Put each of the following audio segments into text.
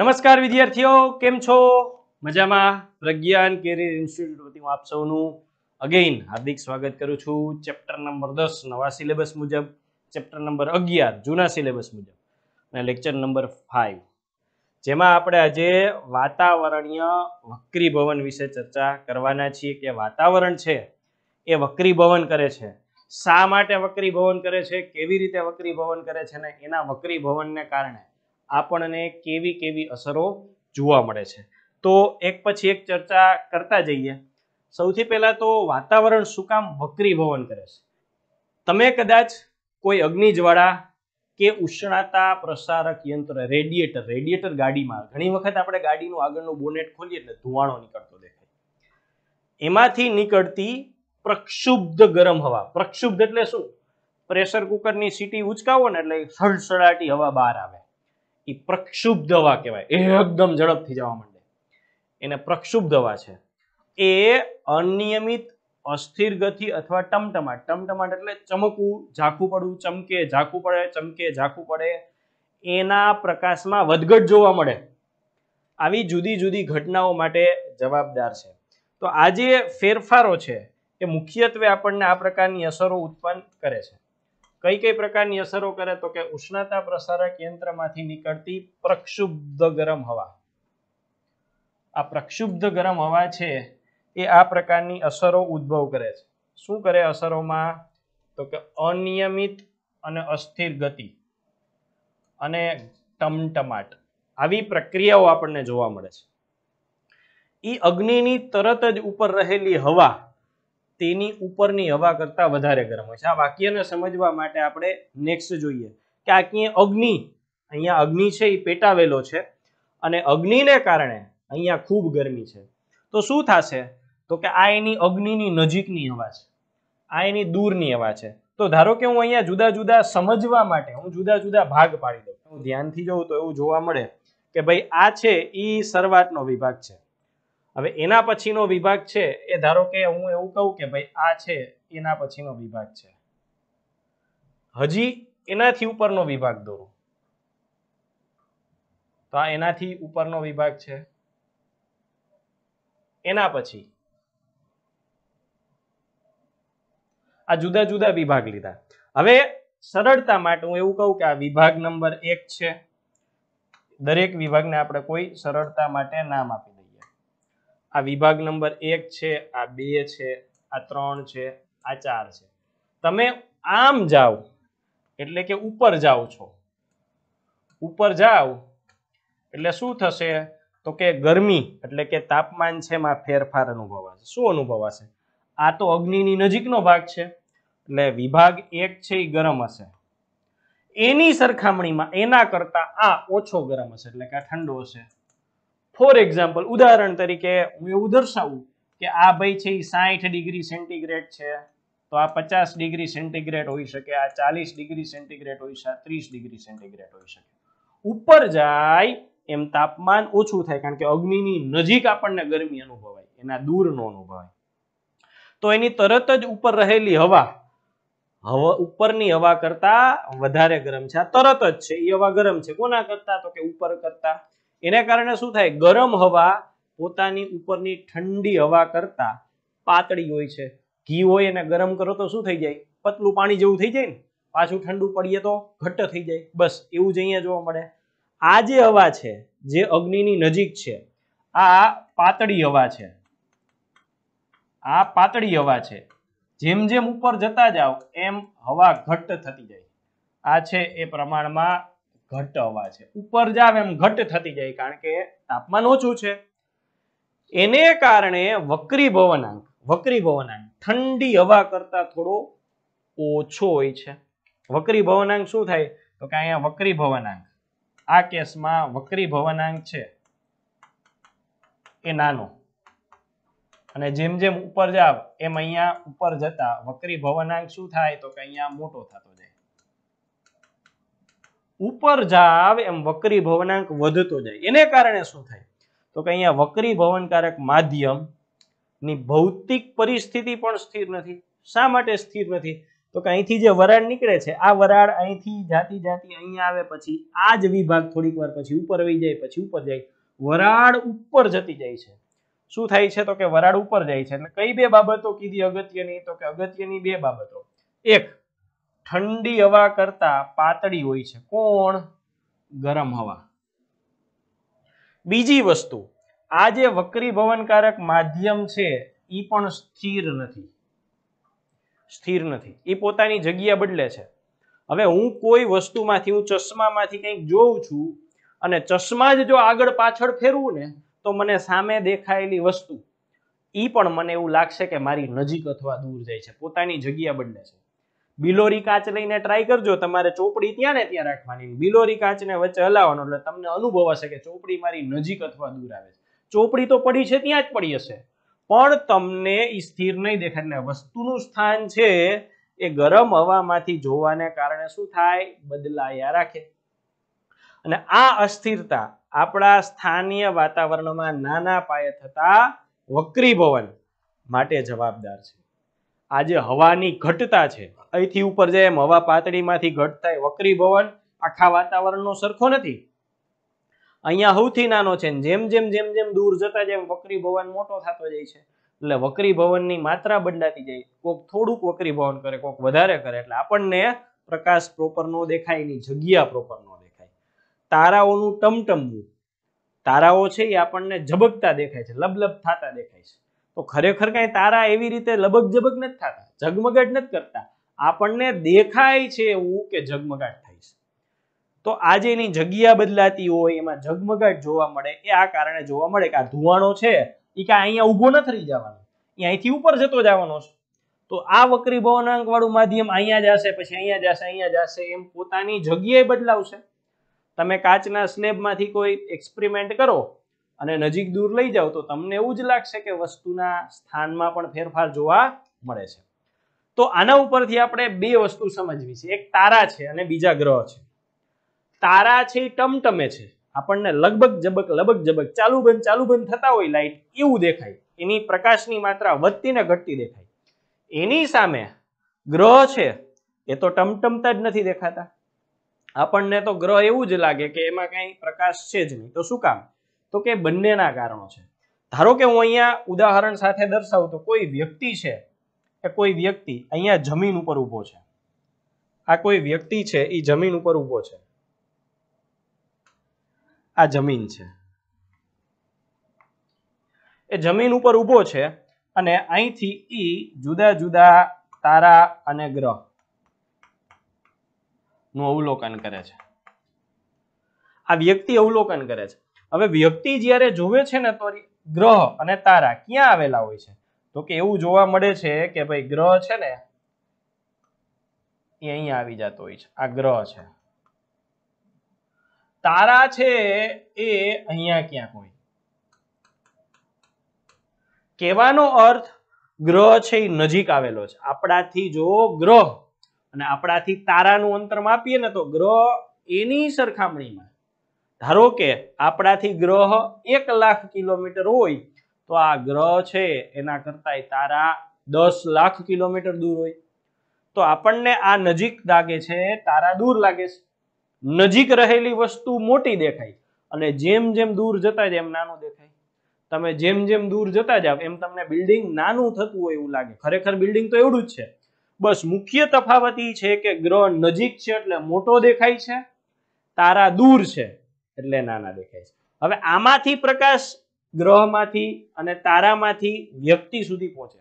નમસ્કાર વિદ્યાર્થીઓ કેમ છો મજામાં પ્રજ્ઞાન કેરિયર ઇન્સ્ટિટ્યૂટ વતી હું આપ સૌનું અગેઇન હાર્દિક સ્વાગત કરું છું ચેપ્ટર નંબર દસ નવા સિલેબસ મુજબ ચેપ્ટર નંબર અગિયાર જૂના સિલેબસ મુજબ અને લેક્ચર નંબર ફાઇવ જેમાં આપણે આજે વાતાવરણીય વક્રીભવન વિશે ચર્ચા કરવાના છીએ કે વાતાવરણ છે એ વક્રીભવન કરે છે શા માટે વક્રીભવન કરે છે કેવી રીતે વક્રીભવન કરે છે અને એના વક્રીભવનને કારણે આપણને કેવી કેવી અસરો જોવા મળે છે તો એક પછી એક ચર્ચા કરતા જઈએ સૌથી પહેલાં તો વાતાવરણ શું કામ ભવન કરે છે તમે કદાચ કોઈ અગ્નિજવાળા કે ઉષ્ણતા પ્રસારક યંત્ર રેડિયેટર રેડિયેટર ગાડીમાં ઘણી વખત આપણે ગાડીનું આગળનું બોનેટ ખોલીએ એટલે ધુવાણો નીકળતો દેખાય એમાંથી નીકળતી પ્રક્ષુબ્ધ ગરમ હવા પ્રક્ષુબ્ધ એટલે શું પ્રેશર કુકરની સીટી ઉચકાવો ને એટલે સડસડાટી હવા બહાર આવે એ પ્રક્ષુબ્ધ દવા કહેવાય એકદમ ઝડપથી જવા માંડે એને પ્રક્ષુબ્ધ દવા છે એ અનિયમિત અસ્થિર ગતિ અથવા ટમટમાટ ટમટમાટ એટલે ચમકવું ઝાંખું પડવું ચમકે ઝાંખું પડે ચમકે ઝાંખું પડે એના પ્રકાશમાં વધઘટ જોવા મળે આવી જુદી જુદી ઘટનાઓ માટે જવાબદાર છે તો આ જે ફેરફારો છે એ મુખ્યત્વે આપણને આ પ્રકારની અસરો ઉત્પન્ન કરે છે કઈ કઈ પ્રકારની અસરો કરે તો કે ઉષ્ણતા પ્રસારક યંત્રમાંથી નીકળતી પ્રક્ષુબ્ધ ગરમ હવા આ પ્રક્ષુબ્ધ ગરમ હવા છે એ આ પ્રકારની અસરો ઉદ્ભવ કરે છે શું કરે અસરોમાં તો કે અનિયમિત અને અસ્થિર ગતિ અને ટમટમાટ આવી પ્રક્રિયાઓ આપણને જોવા મળે છે એ અગ્નિની તરત જ ઉપર રહેલી હવા તેની ઉપરની હવા કરતાં વધારે ગરમ હોય છે આ વાક્યને સમજવા માટે આપણે નેક્સ્ટ જોઈએ કે આ અગ્નિ અહીંયા અગ્નિ છે એ પેટાવેલો છે અને અગ્નિને કારણે અહીંયા ખૂબ ગરમી છે તો શું થશે તો કે આ એની અગ્નિની નજીકની હવા છે આ એની દૂરની હવા છે તો ધારો કે હું અહીંયા જુદા જુદા સમજવા માટે હું જુદા જુદા ભાગ પાડી દઉં હું ધ્યાનથી જોઉં તો એવું જોવા મળે કે ભાઈ આ છે એ શરૂઆતનો વિભાગ છે હવે એના પછીનો વિભાગ છે એ ધારો કે હું એવું કહું કે ભાઈ આ છે એના પછીનો વિભાગ છે હજી એનાથી ઉપરનો વિભાગ દોરો તો આ એનાથી ઉપરનો વિભાગ છે એના પછી આ જુદા જુદા વિભાગ લીધા હવે સરળતા માટે હું એવું કહું કે આ વિભાગ નંબર એક છે દરેક વિભાગને આપણે કોઈ સરળતા માટે નામ આપી આ વિભાગ નંબર એક છે આ બે છે આ ત્રણ છે આ ચાર છે તમે આમ જાઓ એટલે કે ઉપર જાઓ છો ઉપર જાઓ એટલે શું થશે તો કે ગરમી એટલે કે તાપમાન છે એમાં ફેરફાર અનુભવાશે શું અનુભવાશે આ તો અગ્નિની નજીકનો ભાગ છે એટલે વિભાગ એક છે એ ગરમ હશે એની સરખામણીમાં એના કરતાં આ ઓછો ગરમ હશે એટલે કે આ ઠંડો હશે ફોર એક્ઝામ્પલ ઉદાહરણ તરીકે હું એવું દર્શાવું કે આ ભાઈ છે એ સાઠ ડિગ્રી સેન્ટીગ્રેડ છે તો આ પચાસ ડિગ્રી સેન્ટીગ્રેડ હોઈ શકે આ ચાલીસ ડિગ્રી સેન્ટીગ્રેડ હોય છે આ ત્રીસ ડિગ્રી સેન્ટીગ્રેડ હોઈ શકે ઉપર જાય એમ તાપમાન ઓછું થાય કારણ કે અગ્નિની નજીક આપણને ગરમી અનુભવાય એના દૂર ન અનુભવાય તો એની તરત જ ઉપર રહેલી હવા હવા ઉપરની હવા કરતા વધારે ગરમ છે આ તરત જ છે એ હવા ગરમ છે કોના કરતા તો કે ઉપર કરતા એને કારણે શું થાય ગરમ હવા પોતાની ઉપરની ઠંડી હવા કરતા પાતળી હોય છે ઘી હોય એને ગરમ કરો તો શું થઈ જાય પતલું પાણી જેવું થઈ જાય ને પાછું ઠંડુ પડીએ તો ઘટ્ટ થઈ જાય બસ એવું જ અહીંયા જોવા મળે આ જે હવા છે જે અગ્નિની નજીક છે આ પાતળી હવા છે આ પાતળી હવા છે જેમ જેમ ઉપર જતા જાઓ એમ હવા ઘટ્ટ થતી જાય આ છે એ પ્રમાણમાં ઘટ હવા છે ઉપર જાવ એમ ઘટ થતી જાય કારણ કે તાપમાન ઓછું છે એને કારણે વક્રી ભવનાંક વક્રી ભવનાંક ઠંડી હવા કરતા થોડો ઓછો હોય છે વક્રી ભવનાંક શું થાય તો કે અહીંયા વક્રી ભવનાંક આ કેસમાં વક્રી ભવનાંક છે એ નાનો અને જેમ જેમ ઉપર જાવ એમ અહીંયા ઉપર જતા વક્રી ભવનાંક શું થાય તો કે અહીંયા મોટો થતો ઉપર જાવ એમ વક્રી ભવનાંક વધતો જાય એને કારણે શું થાય તો કે અહીંયા વક્રી ભવનકારક માધ્યમની ભૌતિક પરિસ્થિતિ પણ સ્થિર નથી શા માટે સ્થિર નથી તો કે અહીંથી જે વરાળ નીકળે છે આ વરાળ અહીંથી જાતી જાતી અહીંયા આવે પછી આ જ વિભાગ થોડીક વાર પછી ઉપર વહી જાય પછી ઉપર જાય વરાળ ઉપર જતી જાય છે શું થાય છે તો કે વરાળ ઉપર જાય છે એટલે કઈ બે બાબતો કીધી અગત્યની તો કે અગત્યની બે બાબતો એક ઠંડી હવા કરતા પાતળી હોય છે કોણ ગરમ હવા બીજી વસ્તુ આ જે વક્રી ભવનકારક માધ્યમ છે એ પણ સ્થિર નથી સ્થિર નથી એ પોતાની જગ્યા બદલે છે હવે હું કોઈ વસ્તુમાંથી હું ચશ્મામાંથી કંઈક જોઉં છું અને ચશ્મા જ જો આગળ પાછળ ફેરવું ને તો મને સામે દેખાયેલી વસ્તુ એ પણ મને એવું લાગશે કે મારી નજીક અથવા દૂર જાય છે પોતાની જગ્યા બદલે છે બિલોરી કાચ લઈને ટ્રાય કરજો તમારે ચોપડી ત્યાં ને ત્યાં રાખવાની બિલોરી કાચને વચ્ચે હલાવવાનો એટલે તમને અનુભવ હશે કે ચોપડી મારી નજીક અથવા દૂર આવે છે ચોપડી તો પડી છે ત્યાં જ પડી હશે પણ તમને સ્થિર નહીં દેખાય એટલે વસ્તુનું સ્થાન છે એ ગરમ હવામાંથી જોવાને કારણે શું થાય બદલાયા રાખે અને આ અસ્થિરતા આપણા સ્થાનીય વાતાવરણમાં નાના પાયે થતા વક્રીભવન માટે જવાબદાર છે આજે હવાની ઘટતા છે અહીંથી ઉપર જાય એમ હવા પાતળીમાંથી ઘટ થાય વક્રી ભવન આખા વાતાવરણનો સરખો નથી અહીંયા સૌથી નાનો છે જેમ જેમ જેમ જેમ દૂર જતા જેમ વક્રી ભવન મોટો થતો જાય છે એટલે વક્રી ભવનની માત્રા બદલાતી જાય કોક થોડુંક વક્રી ભવન કરે કોક વધારે કરે એટલે આપણને પ્રકાશ પ્રોપર નો દેખાય એની જગ્યા પ્રોપર નો દેખાય તારાઓનું ટમટમવું તારાઓ છે એ આપણને ઝબકતા દેખાય છે લબલબ થતા દેખાય છે તો ખરેખર કાંઈ તારા એવી રીતે લબક ઝબક નથી થતા ઝગમગટ નથી કરતા આપણને દેખાય છે એવું કે ઝગમગાટ થાય છે તો આજે એની જગ્યા બદલાતી હોય એમાં ઝગમગાટ જોવા મળે એ આ કારણે જોવા મળે કે આ ધુવાણો છે એ કે અહીંયા ઊભો ન થઈ જવાનો એ અહીંથી ઉપર જતો જવાનો છે તો આ વક્રી ભવનાંક વાળું માધ્યમ અહીંયા જશે પછી અહીંયા જશે અહીંયા જશે એમ પોતાની જગ્યાએ બદલાવશે તમે કાચના સ્લેબમાંથી કોઈ એક્સપેરિમેન્ટ કરો અને નજીક દૂર લઈ જાઓ તો તમને એવું જ લાગશે કે વસ્તુના સ્થાનમાં પણ ફેરફાર જોવા મળે છે તો આના ઉપરથી આપણે બે વસ્તુ સમજવી છે એક તારા છે અને બીજા ગ્રહ છે તારા છે એ ટમટમે છે આપણને લગભગ જબક લબક જબક ચાલુ બંધ ચાલુ બંધ થતા હોય લાઇટ એવું દેખાય એની પ્રકાશની માત્રા વધતી ને ઘટતી દેખાય એની સામે ગ્રહ છે એ તો ટમટમતા જ નથી દેખાતા આપણને તો ગ્રહ એવું જ લાગે કે એમાં કાંઈ પ્રકાશ છે જ નહીં તો શું કામ તો કે બંનેના કારણો છે ધારો કે હું અહીંયા ઉદાહરણ સાથે દર્શાવું તો કોઈ વ્યક્તિ છે કે કોઈ વ્યક્તિ અહીંયા જમીન ઉપર ઊભો છે આ કોઈ વ્યક્તિ છે એ જમીન ઉપર ઊભો છે આ જમીન છે એ જમીન ઉપર ઊભો છે અને અહીંથી એ જુદા જુદા તારા અને ગ્રહ નું અવલોકન કરે છે આ વ્યક્તિ અવલોકન કરે છે હવે વ્યક્તિ જ્યારે જોવે છે ને તો ગ્રહ અને તારા ક્યાં આવેલા હોય છે તો કે એવું જોવા મળે છે કે ભાઈ ગ્રહ છે ને એ અહીંયા આવી જતો હોય છે આ ગ્રહ છે તારા છે એ અહીંયા ક્યાંક હોય કહેવાનો અર્થ ગ્રહ છે એ નજીક આવેલો છે આપણાથી જો ગ્રહ અને આપણાથી તારાનું અંતર માપીએ ને તો ગ્રહ એની સરખામણીમાં ધારો કે આપણાથી ગ્રહ એક લાખ કિલોમીટર હોય તો આ ગ્રહ છે એના કરતાંય તારા દસ લાખ કિલોમીટર દૂર હોય તો આપણને આ નજીક લાગે છે તારા દૂર લાગે છે નજીક રહેલી વસ્તુ મોટી દેખાય અને જેમ જેમ દૂર જતા જાય એમ નાનું દેખાય તમે જેમ જેમ દૂર જતા જાવ એમ તમને બિલ્ડિંગ નાનું થતું હોય એવું લાગે ખરેખર બિલ્ડિંગ તો એવડું જ છે બસ મુખ્ય તફાવત એ છે કે ગ્રહ નજીક છે એટલે મોટો દેખાય છે તારા દૂર છે એટલે નાના દેખાય છે હવે આમાંથી પ્રકાશ ગ્રહમાંથી અને તારામાંથી વ્યક્તિ સુધી પહોંચે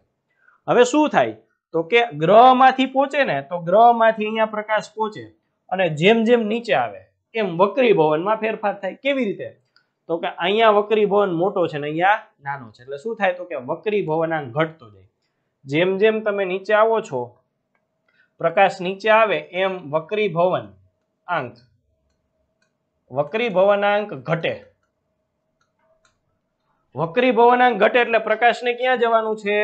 હવે શું થાય તો કે ગ્રહમાંથી પહોંચે ને તો ગ્રહમાંથી અહીંયા પ્રકાશ પહોંચે અને જેમ જેમ નીચે આવે એમ વક્રી ભવનમાં ફેરફાર થાય કેવી રીતે તો કે અહીંયા વક્રી ભવન મોટો છે ને અહીંયા નાનો છે એટલે શું થાય તો કે વક્રી ભવનાંક ઘટતો જાય જેમ જેમ તમે નીચે આવો છો પ્રકાશ નીચે આવે એમ વક્રી ભવન આંક વક્રી ભવનાંક ઘટે વક્રી ભવનાંગ ઘટે એટલે પ્રકાશને ક્યાં જવાનું છે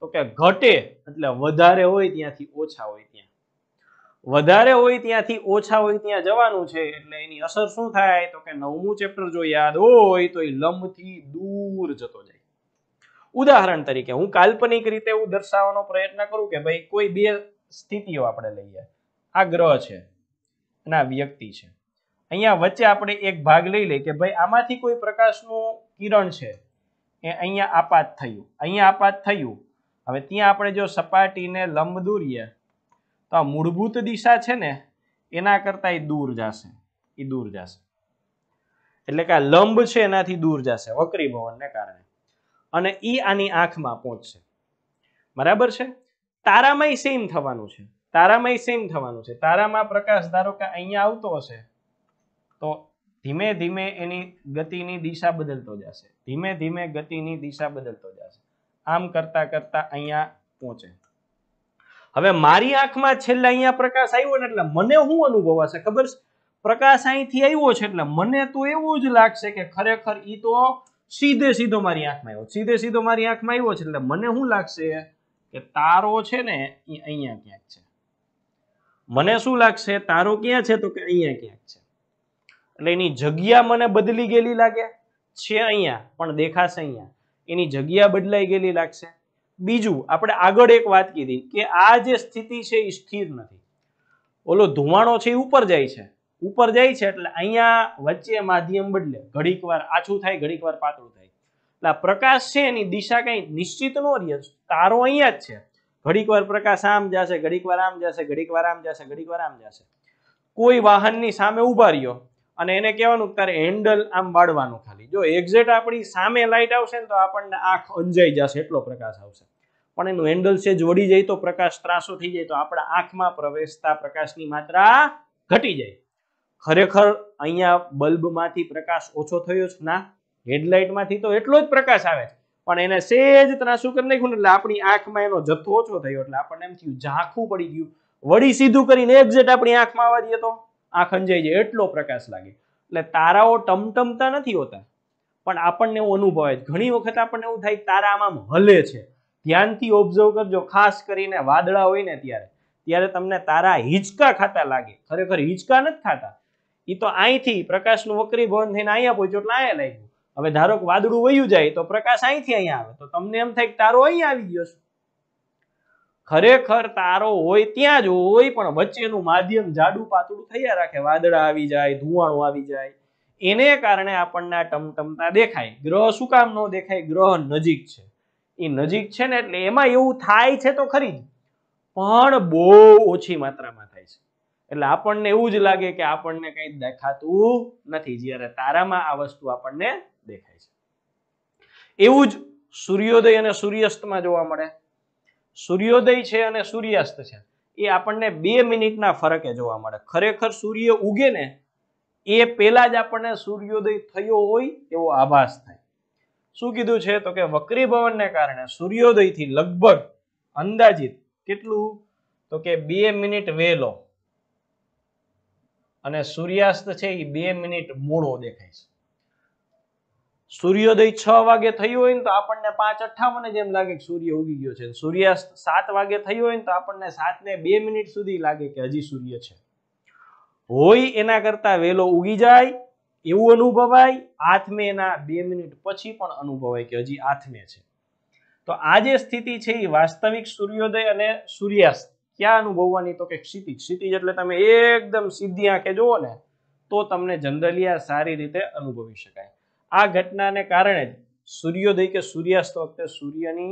તો કે ઘટે એટલે વધારે હોય ત્યાંથી ઓછા હોય ત્યાં વધારે હોય ત્યાંથી ઓછા હોય ત્યાં જવાનું છે એટલે એની અસર શું થાય તો કે નવમું ચેપ્ટર જો યાદ હોય તો એ લંબથી દૂર જતો જાય ઉદાહરણ તરીકે હું કાલ્પનિક રીતે એવું દર્શાવવાનો પ્રયત્ન કરું કે ભાઈ કોઈ બે સ્થિતિઓ આપણે લઈએ આ ગ્રહ છે અને આ વ્યક્તિ છે અહીંયા વચ્ચે આપણે એક ભાગ લઈ લઈએ કે ભાઈ આમાંથી કોઈ પ્રકાશનું કિરણ છે એ અહીંયા આપાત થયું અહીંયા આપાત થયું હવે ત્યાં આપણે જો સપાટીને લંબ દોરીએ તો આ મૂળભૂત દિશા છે ને એના કરતાં એ દૂર જશે એ દૂર જશે એટલે કે આ લંબ છે એનાથી દૂર જશે વકરી ભવનને કારણે અને એ આની આંખમાં પહોંચશે બરાબર છે તારામય સેમ થવાનું છે તારામય સેમ થવાનું છે તારામાં પ્રકાશ ધારો કે અહીંયા આવતો હશે તો ધીમે ધીમે એની ગતિની દિશા બદલતો જશે ધીમે ધીમે ગતિની દિશા બદલતો જશે આમ કરતા કરતા અહીંયા પહોંચે હવે મારી આંખમાં છેલ્લે અહીંયા પ્રકાશ આવ્યો ને એટલે મને શું અનુભવાશે ખબર છે પ્રકાશ અહીંથી આવ્યો છે એટલે મને તો એવું જ લાગશે કે ખરેખર ઈ તો સીધે સીધો મારી આંખમાં આવ્યો સીધે સીધો મારી આંખમાં આવ્યો છે એટલે મને શું લાગશે કે તારો છે ને એ અહીંયા ક્યાંક છે મને શું લાગશે તારો ક્યાં છે તો કે અહીંયા ક્યાંક છે એટલે એની જગ્યા મને બદલી ગયેલી લાગે છે અહીંયા પણ દેખાશે અહીંયા એની જગ્યા બદલાઈ ગયેલી લાગશે બીજું આપણે આગળ એક વાત કીધી કે આ જે સ્થિતિ છે એ સ્થિર નથી ઓલો ધુમાડો છે એ ઉપર જાય છે ઉપર જાય છે એટલે અહીંયા વચ્ચે માધ્યમ બદલે ઘડીક વાર આછું થાય ઘડીક વાર પાતળું થાય એટલે પ્રકાશ છે એની દિશા કંઈ નિશ્ચિત ન રહે તારો અહીંયા જ છે ઘડીક વાર પ્રકાશ આમ જશે ઘડીક વાર આમ જશે ઘડીક વાર આમ જશે ઘડીક વાર આમ જશે કોઈ વાહનની સામે ઉભા રહ્યો અને એને કહેવાનું તારે હેન્ડલ આમ વાળવાનું ખાલી જો એક્ઝેક્ટ આપણી સામે લાઇટ આવશે ને તો આપણને આંખ અંજાઈ જશે એટલો પ્રકાશ આવશે પણ એનું હેન્ડલ છે જ વળી જાય તો પ્રકાશ ત્રાસો થઈ જાય તો આપણા આંખમાં પ્રવેશતા પ્રકાશની માત્રા ઘટી જાય ખરેખર અહીંયા બલ્બમાંથી પ્રકાશ ઓછો થયો છે ના હેડલાઇટમાંથી તો એટલો જ પ્રકાશ આવે છે પણ એને સેજ ત્રાસું કરી નાખ્યું એટલે આપણી આંખમાં એનો જથ્થો ઓછો થયો એટલે આપણને એમ થયું ઝાંખું પડી ગયું વળી સીધું કરીને એક્ઝેટ આપણી આંખમાં આવવા દઈએ તો આંખ અંજાઈ જાય એટલો પ્રકાશ લાગે એટલે તારાઓ ટમટમતા નથી હોતા પણ આપણને એવું અનુભવાય ઘણી વખત આપણને એવું થાય તારા આમ હલે છે ધ્યાનથી ઓબ્ઝર્વ કરજો ખાસ કરીને વાદળા હોય ને ત્યારે ત્યારે તમને તારા હિંચકા ખાતા લાગે ખરેખર હિંચકા નથી ખાતા એ તો અહીંથી પ્રકાશનું વકરી વક્રીભવન થઈને અહીંયા પહોંચ્યો એટલે અહીંયા લાગ્યું હવે ધારો કે વાદળું વયું જાય તો પ્રકાશ અહીંથી અહીંયા આવે તો તમને એમ થાય કે તારો અહીંયા આવી ગયો છે ખરેખર તારો હોય ત્યાં જ હોય પણ વચ્ચેનું માધ્યમ જાડુ પાતળું થયા રાખે વાદળા આવી જાય ધુવાણું આવી જાય એને કારણે આપણને આ ટમટમતા દેખાય ગ્રહ શું કામ ન દેખાય ગ્રહ નજીક છે એ નજીક છે ને એટલે એમાં એવું થાય છે તો ખરી પણ બહુ ઓછી માત્રામાં થાય છે એટલે આપણને એવું જ લાગે કે આપણને કંઈ દેખાતું નથી જ્યારે તારામાં આ વસ્તુ આપણને દેખાય છે એવું જ સૂર્યોદય અને સૂર્યાસ્તમાં જોવા મળે સૂર્યોદય છે અને સૂર્યાસ્ત છે એ આપણને બે મિનિટના ફરકે જોવા મળે ખરેખર સૂર્ય ઉગે ને એ પહેલા જ આપણને સૂર્યોદય થયો હોય એવો આભાસ થાય શું કીધું છે તો કે વક્રીભવનને કારણે સૂર્યોદયથી લગભગ અંદાજિત કેટલું તો કે બે મિનિટ વહેલો અને સૂર્યાસ્ત છે એ બે મિનિટ મોડો દેખાય છે સૂર્યોદય છ વાગે થયું હોય ને તો આપણને પાંચ અઠાવન જ એમ લાગે કે સૂર્ય ઉગી ગયો છે સૂર્યાસ્ત સાત વાગે થયું હોય ને તો આપણને સાત ને બે મિનિટ સુધી લાગે કે હજી સૂર્ય છે હોય એના કરતા વેલો ઉગી જાય એવું અનુભવાય આથમે એના બે મિનિટ પછી પણ અનુભવાય કે હજી આથમે છે તો આ જે સ્થિતિ છે એ વાસ્તવિક સૂર્યોદય અને સૂર્યાસ્ત ક્યાં અનુભવવાની તો કે ક્ષિતિજ ક્ષિતિજ એટલે તમે એકદમ સીધી આંખે જુઓ ને તો તમને જનરલી આ સારી રીતે અનુભવી શકાય આ ઘટનાને કારણે જ સૂર્યોદય કે સૂર્યાસ્ત વખતે સૂર્યની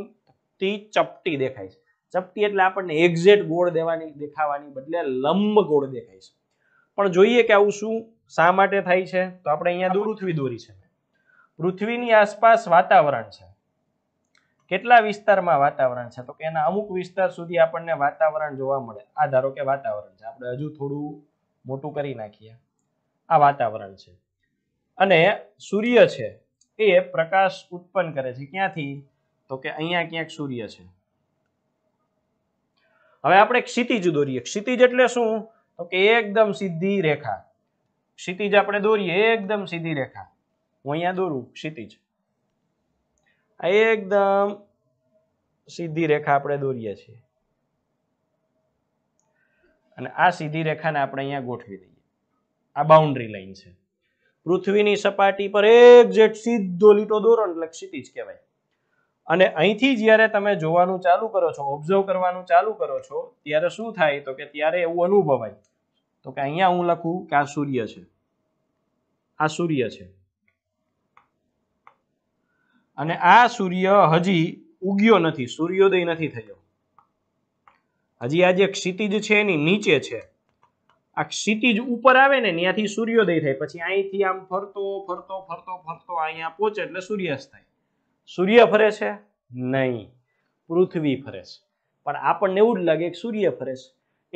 તી ચપટી દેખાય છે ચપટી એટલે આપણને એક્ઝેક્ટ ગોળ દેવાની દેખાવાની બદલે લંબ ગોળ દેખાય છે પણ જોઈએ કે આવું શું શા માટે થાય છે તો આપણે અહીંયા પૃથ્વી દોરી છે પૃથ્વીની આસપાસ વાતાવરણ છે કેટલા વિસ્તારમાં વાતાવરણ છે તો કે એના અમુક વિસ્તાર સુધી આપણને વાતાવરણ જોવા મળે આ ધારો કે વાતાવરણ છે આપણે હજુ થોડું મોટું કરી નાખીએ આ વાતાવરણ છે અને સૂર્ય છે એ પ્રકાશ ઉત્પન્ન કરે છે ક્યાંથી તો કે અહીંયા ક્યાંક સૂર્ય છે હવે આપણે ક્ષિતિજ દોરીએ ક્ષિતિજ એટલે શું તો કે એકદમ સીધી રેખા ક્ષિતિજ આપણે દોરીએ એકદમ સીધી રેખા હું અહીંયા દોરું ક્ષિતિજ આ એકદમ સીધી રેખા આપણે દોરીએ છીએ અને આ સીધી રેખાને આપણે અહીંયા ગોઠવી દઈએ આ બાઉન્ડ્રી લાઈન છે પૃથ્વીની સપાટી પર એક્ઝેક્ટ સીધો લીટો દોરણ એટલે ક્ષિતિજ કહેવાય અને અહીંથી જ્યારે તમે જોવાનું ચાલુ કરો છો ઓબ્ઝર્વ કરવાનું ચાલુ કરો છો ત્યારે શું થાય તો કે ત્યારે એવું અનુભવાય તો કે અહીંયા હું લખું કે આ સૂર્ય છે આ સૂર્ય છે અને આ સૂર્ય હજી ઉગ્યો નથી સૂર્યોદય નથી થયો હજી આ જે ક્ષિતિજ છે એની નીચે છે આ ક્ષિતિજ ઉપર આવે ને ત્યાંથી સૂર્યોદય થાય પછી અહીંથી આમ ફરતો ફરતો ફરતો ફરતો અહીંયા પહોંચે એટલે સૂર્યાસ્ત થાય સૂર્ય ફરે છે નહીં પૃથ્વી ફરે છે પણ આપણને એવું જ લાગે કે સૂર્ય ફરે છે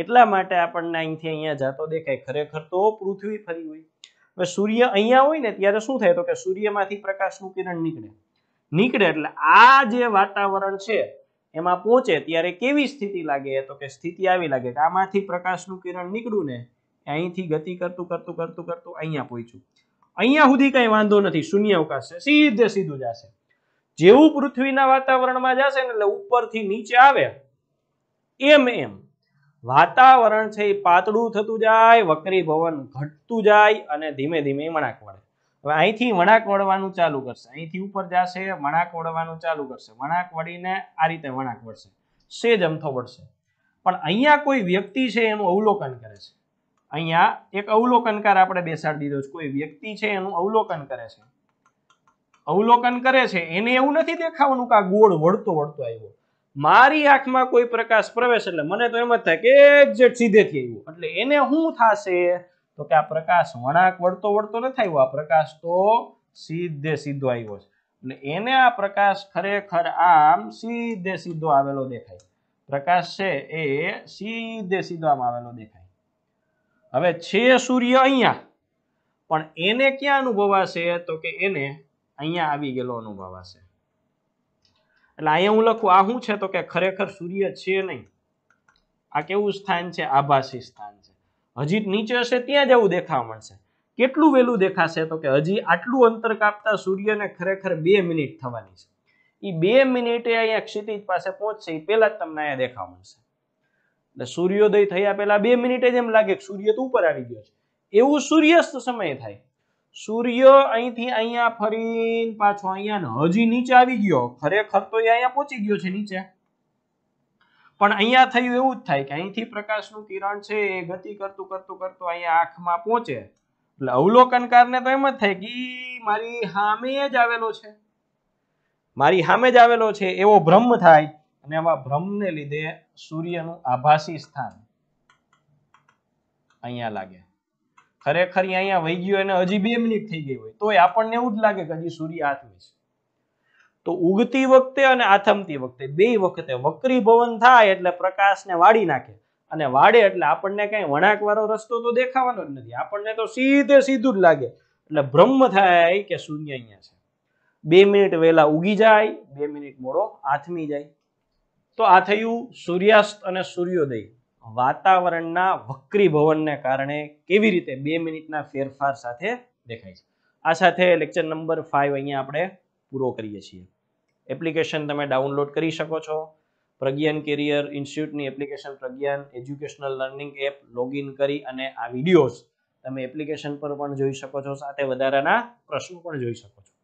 એટલા માટે આપણને અહીંથી અહીંયા જાતો દેખાય ખરેખર તો પૃથ્વી ફરી હોય હવે સૂર્ય અહીંયા હોય ને ત્યારે શું થાય તો કે સૂર્યમાંથી પ્રકાશનું કિરણ નીકળે નીકળે એટલે આ જે વાતાવરણ છે એમાં પહોંચે ત્યારે કેવી સ્થિતિ લાગે તો કે સ્થિતિ આવી લાગે કે આમાંથી પ્રકાશનું કિરણ નીકળ્યું ને અહીંથી ગતિ કરતું કરતું કરતું કરતું અહીંયા પહોંચ્યું અહીંયા સુધી કંઈ વાંધો નથી શૂન્ય અવકાશ છે સીધે સીધું જશે જેવું પૃથ્વીના વાતાવરણમાં જશે ને એટલે ઉપરથી નીચે આવે એમ એમ વાતાવરણ છે એ પાતળું થતું જાય વક્રી ભવન ઘટતું જાય અને ધીમે ધીમે વળાંક વળે હવે અહીંથી વળાંક વળવાનું ચાલુ કરશે અહીંથી ઉપર જશે વળાંક વળવાનું ચાલુ કરશે વળાંક વળીને આ રીતે વળાંક વળશે સેજ અમથો વળશે પણ અહીંયા કોઈ વ્યક્તિ છે એનું અવલોકન કરે છે અહીંયા એક અવલોકનકાર આપણે બેસાડી દીધો છે કોઈ વ્યક્તિ છે એનું અવલોકન કરે છે અવલોકન કરે છે એને એવું નથી દેખાવાનું કે આ ગોળ વળતો વળતો આવ્યો મારી આંખમાં કોઈ પ્રકાશ પ્રવેશ એટલે મને તો એમ જ થાય કે એક્ઝેક્ટ સીધેથી આવ્યું એટલે એને શું થશે તો કે આ પ્રકાશ વણાક વળતો વળતો નથી આવ્યો આ પ્રકાશ તો સીધે સીધો આવ્યો છે એટલે એને આ પ્રકાશ ખરેખર આમ સીધે સીધો આવેલો દેખાય પ્રકાશ છે એ સીધે સીધો આમ આવેલો દેખાય હવે છે સૂર્ય અહીંયા પણ એને ક્યાં અનુભવાશે તો કે એને અહીંયા આવી ગયેલો અનુભવાશે એટલે અહીંયા હું લખું આ શું છે તો કે ખરેખર સૂર્ય છે નહીં આ કેવું સ્થાન છે આભાસી સ્થાન હજી નીચે હશે ત્યાં જવું દેખાવા મળશે કેટલું વહેલું દેખાશે તો કે હજી આટલું અંતર કાપતા સૂર્યને ખરેખર બે મિનિટ થવાની છે એ બે મિનિટે અહીંયા ક્ષિતિજ પાસે પહોંચશે એ પહેલા જ તમને અહીંયા દેખાવા મળશે એટલે સૂર્યોદય થયા પહેલા બે મિનિટે જ એમ લાગે કે સૂર્ય તો ઉપર આવી ગયો છે એવું સૂર્યાસ્ત સમયે થાય સૂર્ય અહીંથી અહીંયા ફરીને પાછો અહીંયા હજી નીચે આવી ગયો ખરેખર તો એ અહીંયા પહોંચી ગયો છે નીચે પણ અહીંયા થયું એવું જ થાય કે અહીંથી પ્રકાશનું કિરણ છે એ ગતિ કરતું કરતું કરતું અહીંયા આંખમાં પહોંચે એટલે અવલોકનકારને તો એમ જ થાય કે મારી સામે જ આવેલો છે મારી સામે જ આવેલો છે એવો ભ્રમ થાય અને આવા ભ્રમને લીધે સૂર્યનું આભાસી સ્થાન અહીંયા લાગે ખરેખર અહીંયા વહી ગયો એને હજી બે મિનિટ થઈ ગઈ હોય તો આપણને એવું જ લાગે કે હજી સૂર્ય હાથમાં છે તો ઉગતી વખતે અને આથમતી વખતે બે વખતે વક્રીભવન થાય એટલે પ્રકાશને વાળી નાખે અને વાડે એટલે આપણને કઈ વળાંકવાળો રસ્તો તો દેખાવાનો જ નથી આપણને તો સીધે સીધું જ લાગે એટલે બ્રહ્મ થાય કે શૂન્ય અહીંયા છે બે મિનિટ વહેલા ઉગી જાય બે મિનિટ મોડો આથમી જાય તો આ થયું સૂર્યાસ્ત અને સૂર્યોદય વાતાવરણના વક્રી વક્રીભવનને કારણે કેવી રીતે બે મિનિટના ફેરફાર સાથે દેખાય છે આ સાથે લેક્ચર નંબર ફાઇવ અહીંયા આપણે પૂરો કરીએ છીએ એપ્લિકેશન તમે ડાઉનલોડ કરી શકો છો પ્રજ્ઞાન કેરિયર ઇન્સ્ટિટ્યૂટની application Pragyan educational learning app login કરી અને આ વિડીયોઝ તમે એપ્લિકેશન પર પણ જોઈ શકો છો સાથે વધારાના પ્રશ્નો પણ જોઈ શકો છો